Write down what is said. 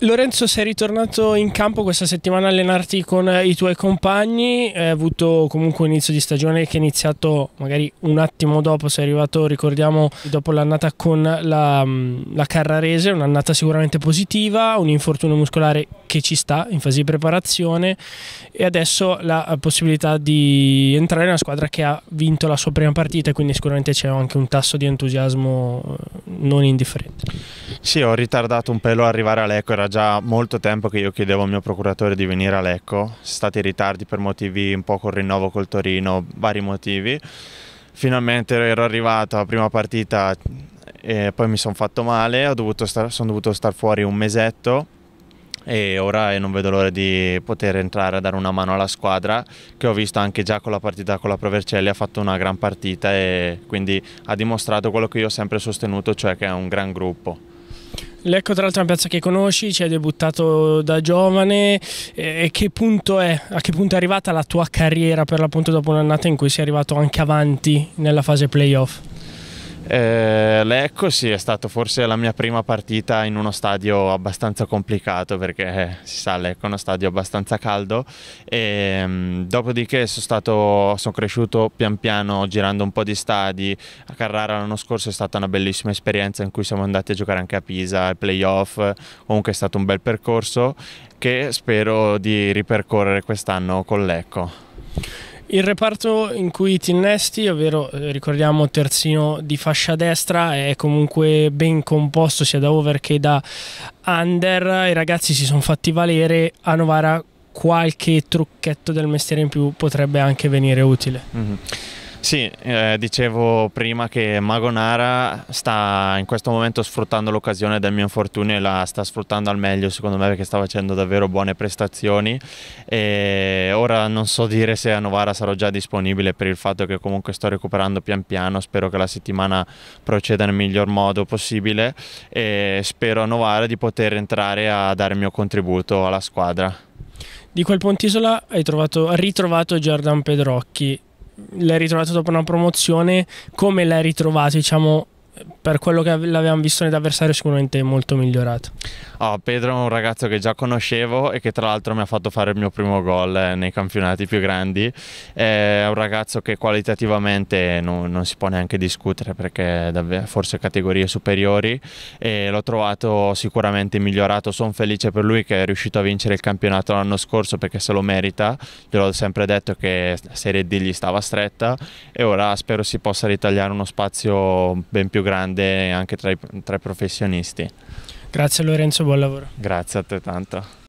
Lorenzo, sei ritornato in campo questa settimana a allenarti con eh, i tuoi compagni, hai avuto comunque un inizio di stagione che è iniziato magari un attimo dopo, sei arrivato, ricordiamo, dopo l'annata con la, mm, la Carrarese, un'annata sicuramente positiva, un infortunio muscolare che ci sta in fase di preparazione e adesso la eh, possibilità di entrare in una squadra che ha vinto la sua prima partita, quindi sicuramente c'è anche un tasso di entusiasmo eh, non indifferente. Sì, ho ritardato un pelo a arrivare a Lecco, era già molto tempo che io chiedevo al mio procuratore di venire a Lecco, sono stati ritardi per motivi un po' col rinnovo col Torino, vari motivi. Finalmente ero arrivato alla prima partita e poi mi sono fatto male, sono dovuto star fuori un mesetto e ora non vedo l'ora di poter entrare a dare una mano alla squadra che ho visto anche già con la partita con la Provercelli ha fatto una gran partita e quindi ha dimostrato quello che io ho sempre sostenuto, cioè che è un gran gruppo. Lecco tra l'altro è una piazza che conosci, ci hai debuttato da giovane, eh, che punto è, a che punto è arrivata la tua carriera per l'appunto dopo un'annata in cui sei arrivato anche avanti nella fase playoff? Eh, Lecco sì, è stata forse la mia prima partita in uno stadio abbastanza complicato perché eh, si sa Lecco è uno stadio abbastanza caldo e, ehm, mh, dopodiché sono, stato, sono cresciuto pian piano girando un po' di stadi, a Carrara l'anno scorso è stata una bellissima esperienza in cui siamo andati a giocare anche a Pisa, ai playoff, comunque è stato un bel percorso che spero di ripercorrere quest'anno con Lecco. Il reparto in cui ti innesti, ovvero eh, ricordiamo terzino di fascia destra, è comunque ben composto sia da over che da under. I ragazzi si sono fatti valere a Novara qualche trucchetto del mestiere in più potrebbe anche venire utile. Mm -hmm. Sì, eh, dicevo prima che Magonara sta in questo momento sfruttando l'occasione del mio infortunio e la sta sfruttando al meglio secondo me perché sta facendo davvero buone prestazioni e ora non so dire se a Novara sarò già disponibile per il fatto che comunque sto recuperando pian piano, spero che la settimana proceda nel miglior modo possibile e spero a Novara di poter entrare a dare il mio contributo alla squadra. Di quel Pontisola hai, trovato, hai ritrovato Giordano Pedrocchi, l'hai ritrovato dopo una promozione, come l'hai ritrovato, diciamo, per quello che l'avevamo visto nell'avversario sicuramente molto migliorato. Oh, Pedro è un ragazzo che già conoscevo e che tra l'altro mi ha fatto fare il mio primo gol eh, nei campionati più grandi, è un ragazzo che qualitativamente non, non si può neanche discutere perché è forse categorie superiori e l'ho trovato sicuramente migliorato, sono felice per lui che è riuscito a vincere il campionato l'anno scorso perché se lo merita, gliel'ho sempre detto che Serie D gli stava stretta e ora spero si possa ritagliare uno spazio ben più grande grande anche tra i, tra i professionisti. Grazie Lorenzo, buon lavoro. Grazie a te tanto.